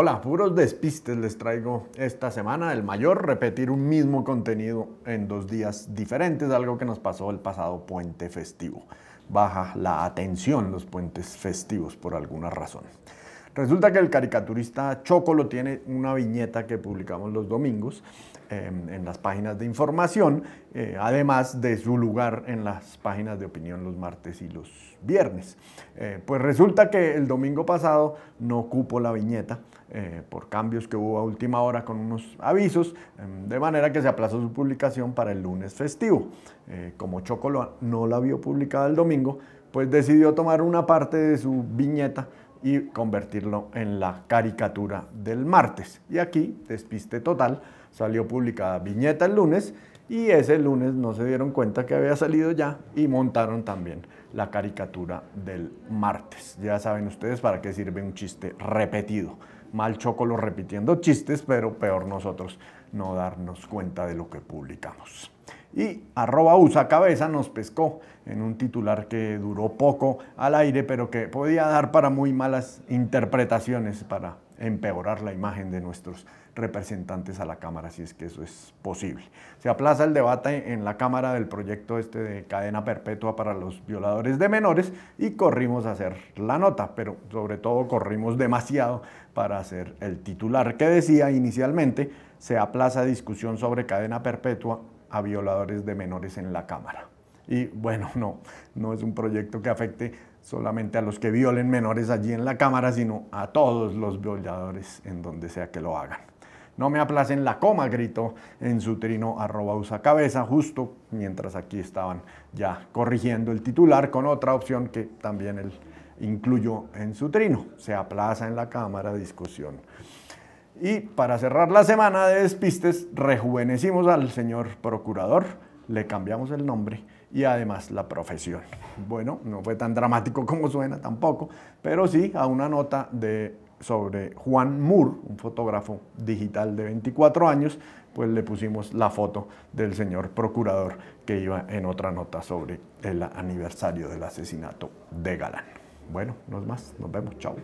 Hola, puros despistes les traigo esta semana. El mayor, repetir un mismo contenido en dos días diferentes, algo que nos pasó el pasado puente festivo. Baja la atención los puentes festivos por alguna razón. Resulta que el caricaturista Chocolo lo tiene una viñeta que publicamos los domingos em, en las páginas de información, eh, además de su lugar en las páginas de opinión los martes y los viernes. Eh, pues resulta que el domingo pasado no cupo la viñeta eh, por cambios que hubo a última hora con unos avisos, em, de manera que se aplazó su publicación para el lunes festivo. como Chocolo no la vio publicada el domingo, pues decidió tomar una parte de su viñeta y convertirlo en la caricatura del martes. Y aquí, despiste total, salió publicada viñeta el lunes y ese lunes no se dieron cuenta que había salido ya y montaron también la caricatura del martes. Ya saben ustedes para qué sirve un chiste repetido. Mal chocolo repitiendo chistes, pero peor nosotros no darnos cuenta de lo que publicamos y arroba usa cabeza nos pescó en un titular que duró poco al aire, pero que podía dar para muy malas interpretaciones para empeorar la imagen de nuestros representantes a la Cámara, si es que eso es posible. Se aplaza el debate en la Cámara del proyecto este de cadena perpetua para los violadores de menores y corrimos a hacer la nota, pero sobre todo corrimos demasiado para hacer el titular que decía inicialmente, se aplaza discusión sobre cadena perpetua a violadores de menores en la Cámara. Y bueno, no, no es un proyecto que afecte solamente a los que violen menores allí en la Cámara, sino a todos los violadores en donde sea que lo hagan. No me aplacen la coma, gritó en su trino arroba usa cabeza, justo mientras aquí estaban ya corrigiendo el titular con otra opción que también él incluyó en su trino. Se aplaza en la Cámara discusión y para cerrar la semana de despistes, rejuvenecimos al señor procurador, le cambiamos el nombre y además la profesión. Bueno, no fue tan dramático como suena tampoco, pero sí a una nota de, sobre Juan Moore, un fotógrafo digital de 24 años, pues le pusimos la foto del señor procurador que iba en otra nota sobre el aniversario del asesinato de Galán. Bueno, no es más, nos vemos, chao.